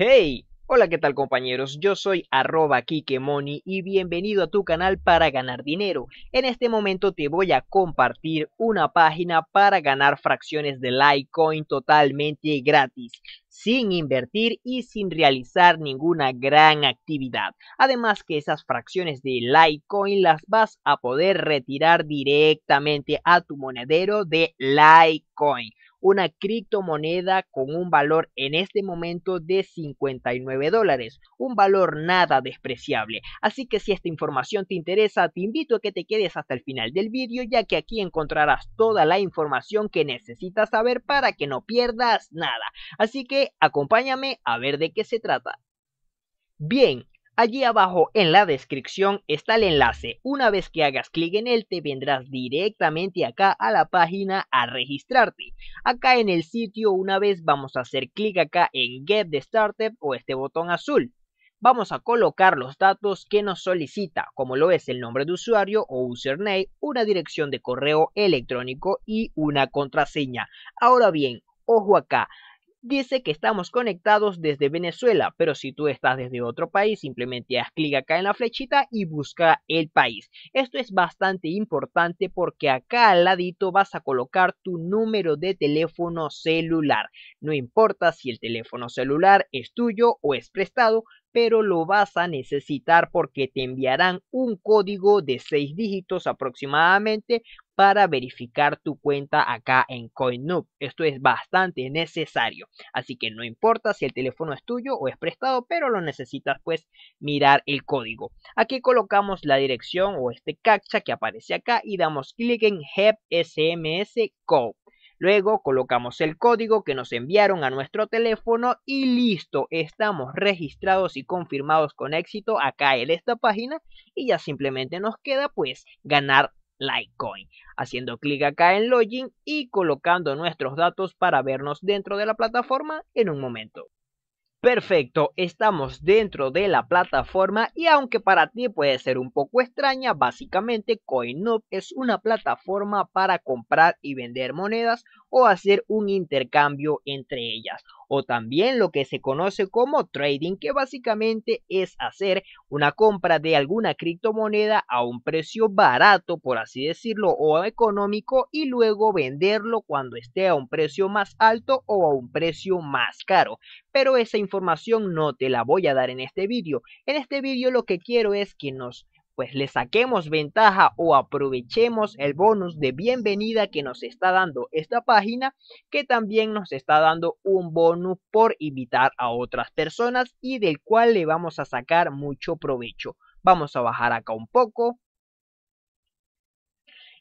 ¡Hey! Hola, ¿qué tal compañeros? Yo soy arroba Kikemoni y bienvenido a tu canal para ganar dinero. En este momento te voy a compartir una página para ganar fracciones de Litecoin totalmente gratis, sin invertir y sin realizar ninguna gran actividad. Además que esas fracciones de Litecoin las vas a poder retirar directamente a tu monedero de Litecoin una criptomoneda con un valor en este momento de 59 dólares, un valor nada despreciable. Así que si esta información te interesa, te invito a que te quedes hasta el final del vídeo, ya que aquí encontrarás toda la información que necesitas saber para que no pierdas nada. Así que acompáñame a ver de qué se trata. Bien, Allí abajo en la descripción está el enlace. Una vez que hagas clic en él te vendrás directamente acá a la página a registrarte. Acá en el sitio una vez vamos a hacer clic acá en Get the Startup o este botón azul. Vamos a colocar los datos que nos solicita, como lo es el nombre de usuario o username, una dirección de correo electrónico y una contraseña. Ahora bien, ojo acá, dice que estamos conectados desde Venezuela, pero si tú estás desde otro país, simplemente haz clic acá en la flechita y busca el país. Esto es bastante importante porque acá al ladito vas a colocar tu número de teléfono celular. No importa si el teléfono celular es tuyo o es prestado, pero lo vas a necesitar porque te enviarán un código de 6 dígitos aproximadamente para verificar tu cuenta acá en Coin.Nub. Esto es bastante necesario, así que no importa si el teléfono es tuyo o es prestado, pero lo necesitas pues mirar el código. Aquí colocamos la dirección o este captcha que aparece acá y damos clic en heb SMS Code Luego colocamos el código que nos enviaron a nuestro teléfono y listo, estamos registrados y confirmados con éxito acá en esta página y ya simplemente nos queda pues ganar Litecoin, haciendo clic acá en login y colocando nuestros datos para vernos dentro de la plataforma en un momento. Perfecto, estamos dentro de la plataforma y aunque para ti puede ser un poco extraña, básicamente CoinUp es una plataforma para comprar y vender monedas o hacer un intercambio entre ellas o también lo que se conoce como trading, que básicamente es hacer una compra de alguna criptomoneda a un precio barato, por así decirlo, o económico y luego venderlo cuando esté a un precio más alto o a un precio más caro. Pero esa información no te la voy a dar en este vídeo. En este vídeo lo que quiero es que nos pues le saquemos ventaja o aprovechemos el bonus de bienvenida que nos está dando esta página, que también nos está dando un bonus por invitar a otras personas y del cual le vamos a sacar mucho provecho. Vamos a bajar acá un poco,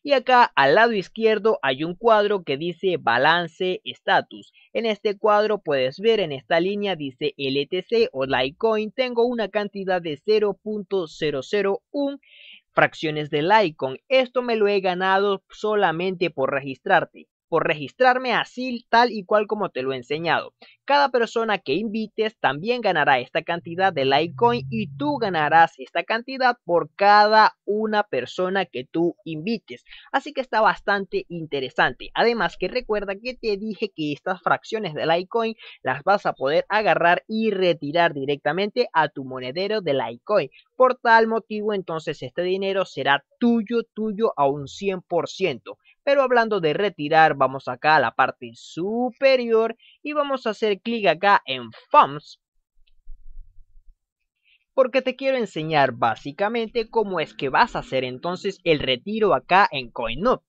y acá al lado izquierdo hay un cuadro que dice balance status. En este cuadro puedes ver en esta línea dice LTC o Litecoin. Tengo una cantidad de 0.001 fracciones de Litecoin. Esto me lo he ganado solamente por registrarte por registrarme así tal y cual como te lo he enseñado. Cada persona que invites también ganará esta cantidad de Litecoin y tú ganarás esta cantidad por cada una persona que tú invites. Así que está bastante interesante. Además que recuerda que te dije que estas fracciones de Litecoin las vas a poder agarrar y retirar directamente a tu monedero de Litecoin. Por tal motivo entonces este dinero será tuyo, tuyo a un 100%. Pero hablando de retirar, vamos acá a la parte superior y vamos a hacer clic acá en FOMS. porque te quiero enseñar básicamente cómo es que vas a hacer entonces el retiro acá en CoinUp.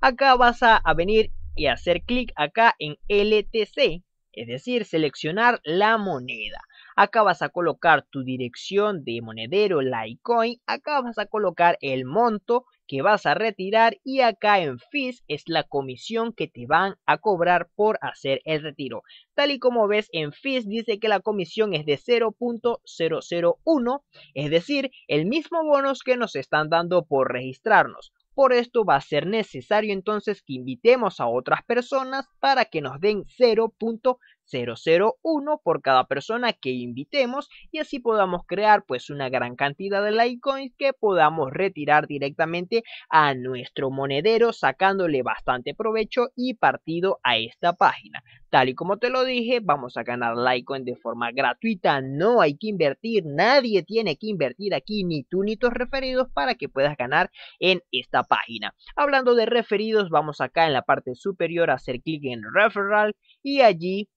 Acá vas a venir y hacer clic acá en LTC, es decir, seleccionar la moneda acá vas a colocar tu dirección de monedero Litecoin, acá vas a colocar el monto que vas a retirar y acá en fees es la comisión que te van a cobrar por hacer el retiro. Tal y como ves en fees dice que la comisión es de 0.001, es decir, el mismo bonus que nos están dando por registrarnos. Por esto va a ser necesario entonces que invitemos a otras personas para que nos den 0.001 001 por cada persona que invitemos y así podamos crear pues una gran cantidad de Litecoins que podamos retirar directamente a nuestro monedero sacándole bastante provecho y partido a esta página. Tal y como te lo dije, vamos a ganar Litecoin de forma gratuita, no hay que invertir, nadie tiene que invertir aquí ni tú ni tus referidos para que puedas ganar en esta página. Hablando de referidos, vamos acá en la parte superior a hacer clic en referral y allí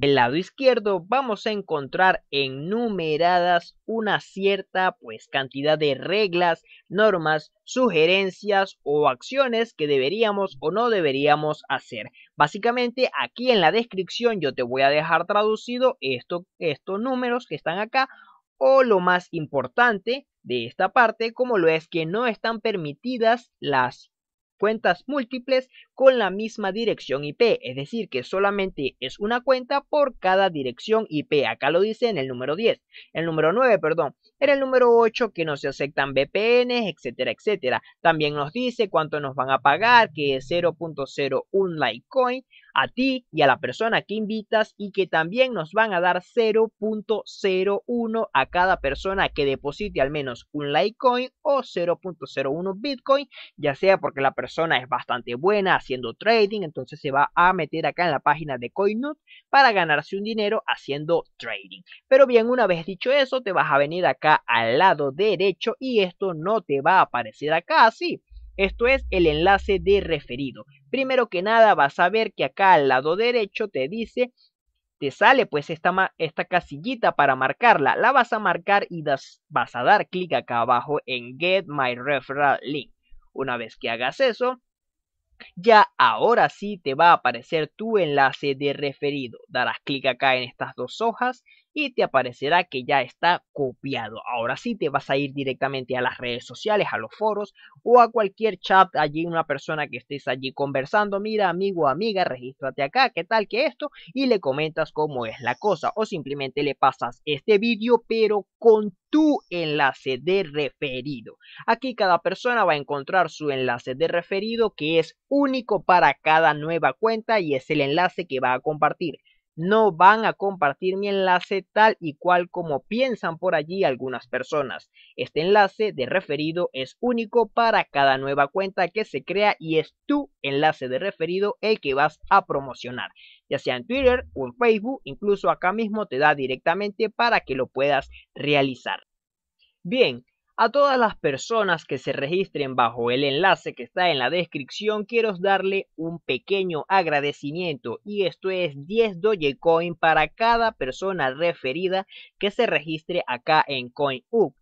el lado izquierdo vamos a encontrar enumeradas una cierta pues cantidad de reglas, normas, sugerencias o acciones que deberíamos o no deberíamos hacer. Básicamente aquí en la descripción yo te voy a dejar traducido estos números que están acá o lo más importante de esta parte como lo es que no están permitidas las cuentas múltiples con la misma dirección IP, es decir, que solamente es una cuenta por cada dirección IP. Acá lo dice en el número 10, el número 9, perdón. En el número 8 que no se aceptan VPNs, etcétera, etcétera. También nos dice cuánto nos van a pagar, que es 0.01 Litecoin a ti y a la persona que invitas y que también nos van a dar 0.01 a cada persona que deposite al menos un Litecoin o 0.01 Bitcoin, ya sea porque la persona es bastante buena, haciendo trading, entonces se va a meter acá en la página de Coinut para ganarse un dinero haciendo trading. Pero bien, una vez dicho eso, te vas a venir acá al lado derecho y esto no te va a aparecer acá así. Esto es el enlace de referido. Primero que nada vas a ver que acá al lado derecho te dice te sale pues esta, esta, casillita para marcarla, la vas a marcar y das, vas a dar clic acá abajo en Get My Referral Link. Una vez que hagas eso, ya ahora sí te va a aparecer tu enlace de referido. Darás clic acá en estas dos hojas y te aparecerá que ya está copiado. Ahora sí te vas a ir directamente a las redes sociales, a los foros o a cualquier chat allí una persona que estés allí conversando, mira amigo o amiga, regístrate acá, qué tal que esto y le comentas cómo es la cosa o simplemente le pasas este vídeo pero con tu enlace de referido. Aquí cada persona va a encontrar su enlace de referido que es único para cada nueva cuenta y es el enlace que va a compartir no van a compartir mi enlace tal y cual como piensan por allí algunas personas. Este enlace de referido es único para cada nueva cuenta que se crea y es tu enlace de referido el que vas a promocionar, ya sea en Twitter o en Facebook, incluso acá mismo te da directamente para que lo puedas realizar. Bien, a todas las personas que se registren bajo el enlace que está en la descripción, quiero darle un pequeño agradecimiento y esto es 10 Dogecoin para cada persona referida que se registre acá en CoinUp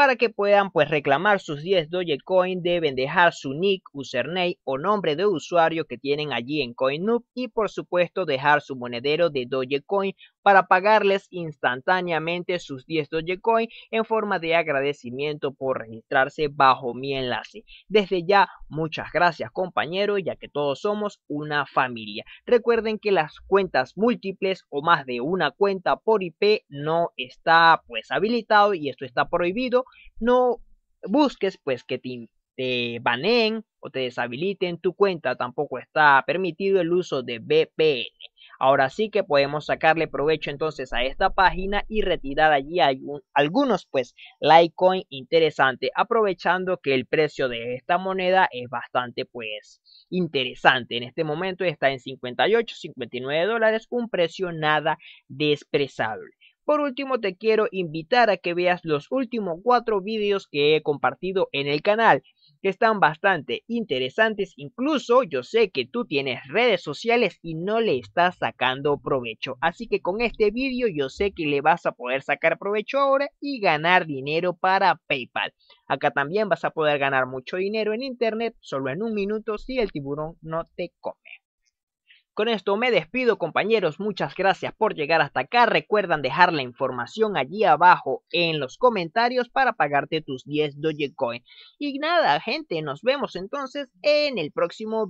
para que puedan pues reclamar sus 10 Dogecoin deben dejar su nick, username o nombre de usuario que tienen allí en CoinNub y por supuesto dejar su monedero de Dogecoin para pagarles instantáneamente sus 10 Dogecoin en forma de agradecimiento por registrarse bajo mi enlace. Desde ya, muchas gracias compañero ya que todos somos una familia. Recuerden que las cuentas múltiples o más de una cuenta por IP no está pues habilitado y esto está prohibido no busques pues que te, baneen o te deshabiliten tu cuenta, tampoco está permitido el uso de VPN. Ahora sí que podemos sacarle provecho entonces a esta página y retirar allí algunos pues Litecoin interesante, aprovechando que el precio de esta moneda es bastante pues interesante. En este momento está en 58, 59 dólares, un precio nada desprezable. Por último te quiero invitar a que veas los últimos cuatro vídeos que he compartido en el canal que están bastante interesantes. Incluso yo sé que tú tienes redes sociales y no le estás sacando provecho. Así que con este vídeo yo sé que le vas a poder sacar provecho ahora y ganar dinero para PayPal. Acá también vas a poder ganar mucho dinero en Internet solo en un minuto si el tiburón no te come. Con esto me despido compañeros, muchas gracias por llegar hasta acá. Recuerdan dejar la información allí abajo en los comentarios para pagarte tus 10 Dogecoin. Y nada, gente, nos vemos entonces en el próximo